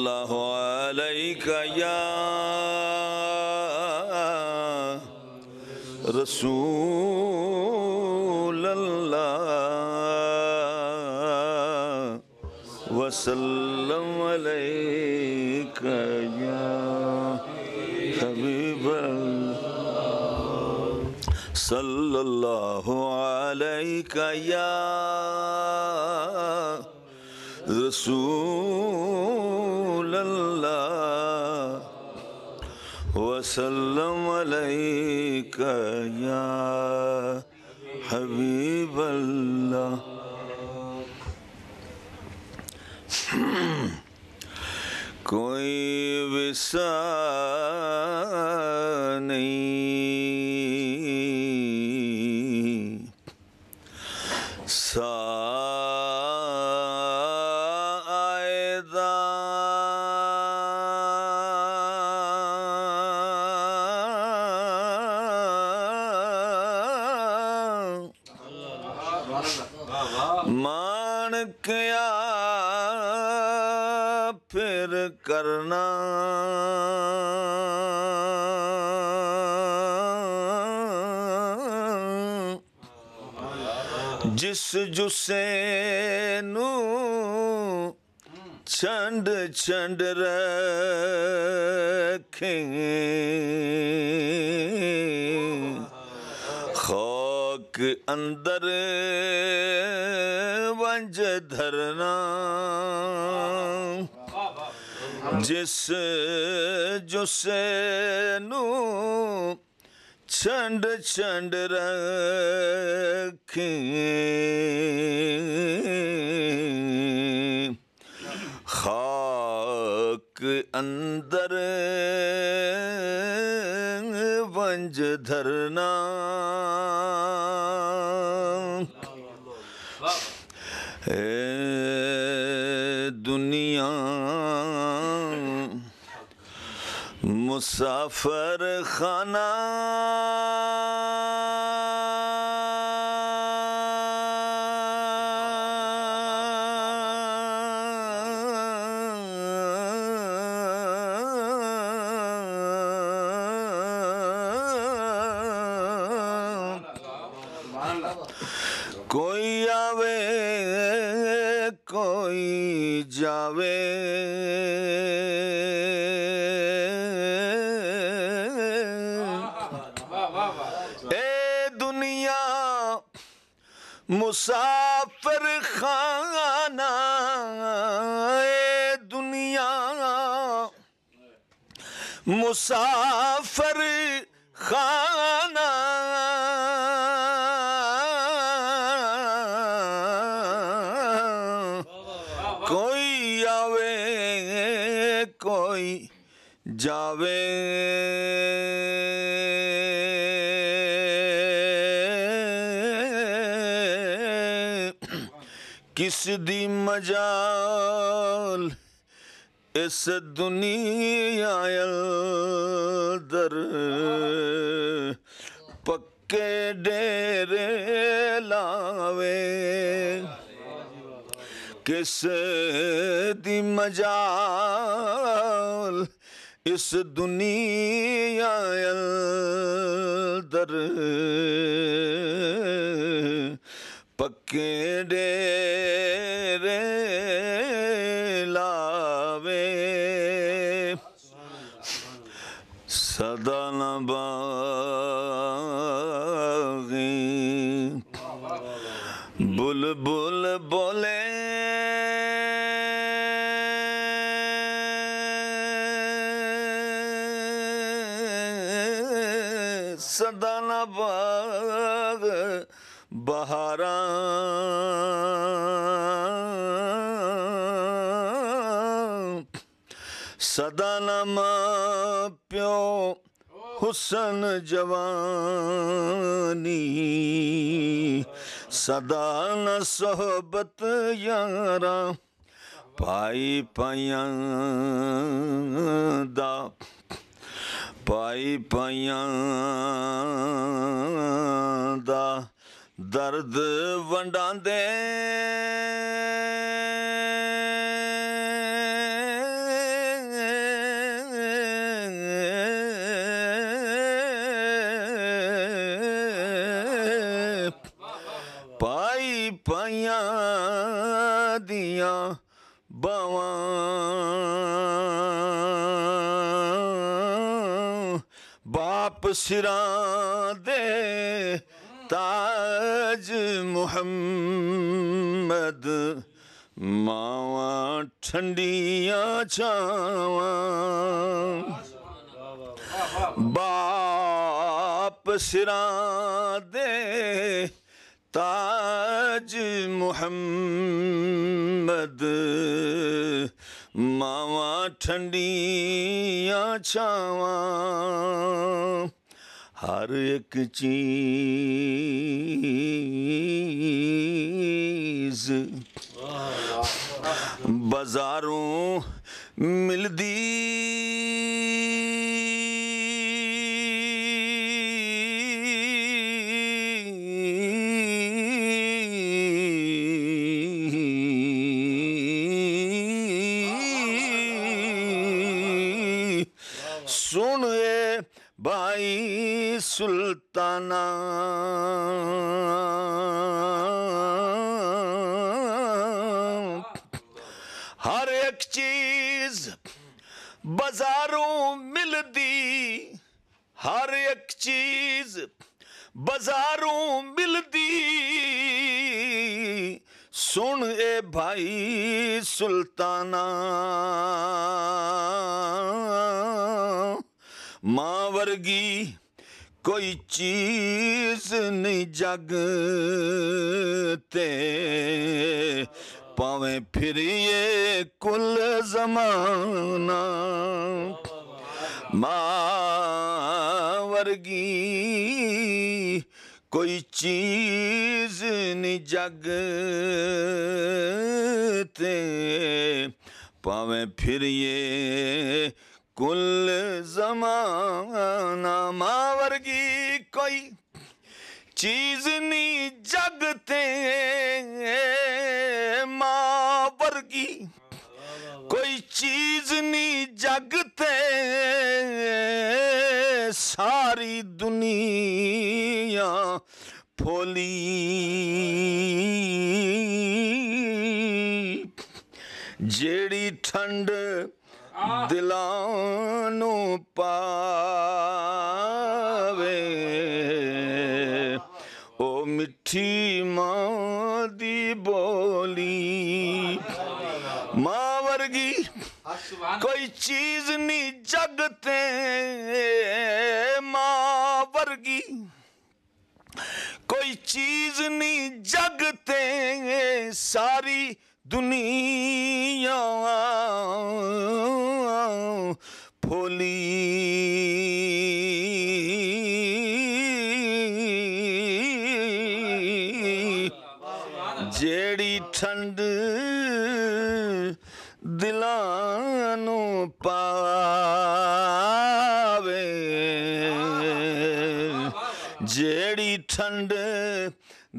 الله عليك يا رسول الله وسلم عليك يا حبيب صلى الله عليك يا रसूल वसल्लम अलैका या हबीब अल्लाह कोई विसा नहीं ਮਾਨਕਿਆ ਫਿਰ ਕਰਨਾ ਜਿਸ ਜੁਸੇ ਨੂੰ ਛੰਡ ਛੰਡ ਰੱਖੇ अंदर वंज धरना जिस जुसे नू छंड छंड रखे खाक अंदर सांझ धरना ए दुनिया मुसाफर खाना मुसाफिर खाना दुनिया मुसाफिर खाना कोई आवे कोई जावे ਇਸ ਦੀ ਮਜਾਲ ਇਸ ਦੁਨੀਆ ਅੰਦਰ ਪੱਕੇ ਡੇਰੇ ਲਾਵੇ ਕਿਸ ਦੀ ਮਜਾਲ इस दुनिया अंदर पक्के डे বুলবুল বলে ਸਦਾਨਾ ਬਾਗ ਬਹਾਰਾਂ ਸਦਾਨਾ ਪਿਓ ਹੁਸਨ ਜਵਾਨੀ ਸਦਾ ਨ ਸਹਬਤ ਯਾਰਾ ਪਾਈ ਪਿਆਂ ਦਾ ਪਾਈ ਪਿਆਂ ਦਾ ਦਰਦ ਵੰਡਾਂਦੇ दुनिया बवा बाप सिरा दे ताज मुहम्मद मावा ठंडिया छावा बाप सिरा दे ताज मोहम्मद मावा ठंडियाँ छावा हर एक चीज बाजारों मिलदी सुन ए भाई सुल्ताना हर एक चीज बाजारों मिलती हर एक चीज बाजारों मिलती सुन ए भाई सुल्ताना मां वर्गी कोई चीज नहीं जगते पावे फिर ये कुल जमाना मां वर्गी कोई चीज नहीं जगते पावे फिर कुल जमाना मावर की कोई चीज नी जगते मावर की कोई चीज नी जगते सारी दुनिया फोली जेड़ी ठंड दिलानू पावे ओ मिठी मादी बोली माँ वर्गी कोई चीज नी जगते माँ वर्गी कोई चीज नी जगते सारी ਦੁਨੀਆ ਫੋਲੀ ਜਿਹੜੀ ਠੰਡ ਦਿਲਾਂ ਨੂੰ ਪਾਵੇ ਜਿਹੜੀ ਠੰਡ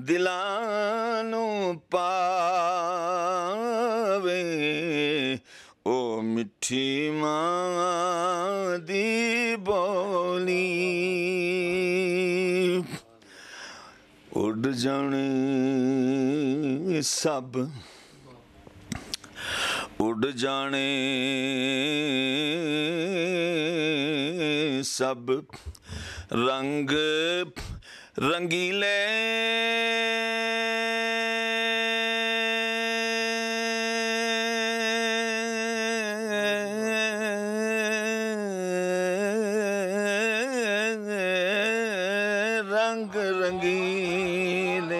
ਦਿਲਾਂ ਨੂੰ ਪਾ सब उड़ जाने सब रंग रंगीले रंग रंगीले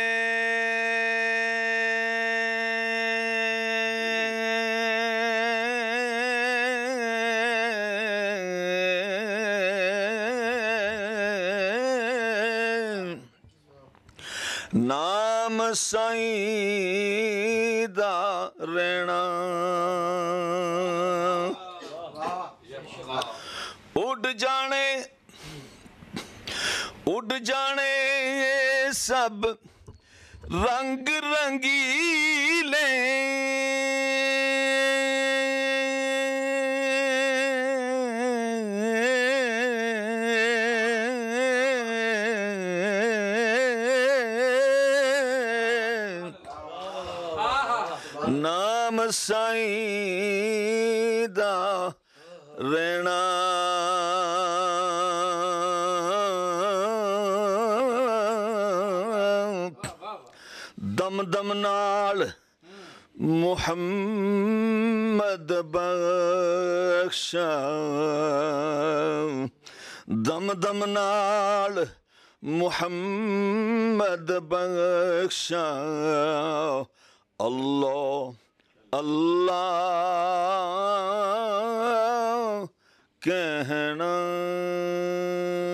ਨਾਮ ਸਾਈਂ ਦਾ ਰਹਿਣਾ ਉੱਡ ਜਾਣੇ ਉੱਡ ਜਾਣੇ ਸਭ ਰੰਗ ਰੰਗੀਲੇ ਨਾਮ ਸਾਈਂ ਦਾ ਰਹਿਣਾ ਦਮ ਦਮ ਨਾਲ ਮੁਹੰਮਦ ਬਖਸ਼ਾ ਦਮ ਦਮ ਨਾਲ ਮੁਹੰਮਦ ਬਖਸ਼ਾ अल्लाह अल्लाह कहना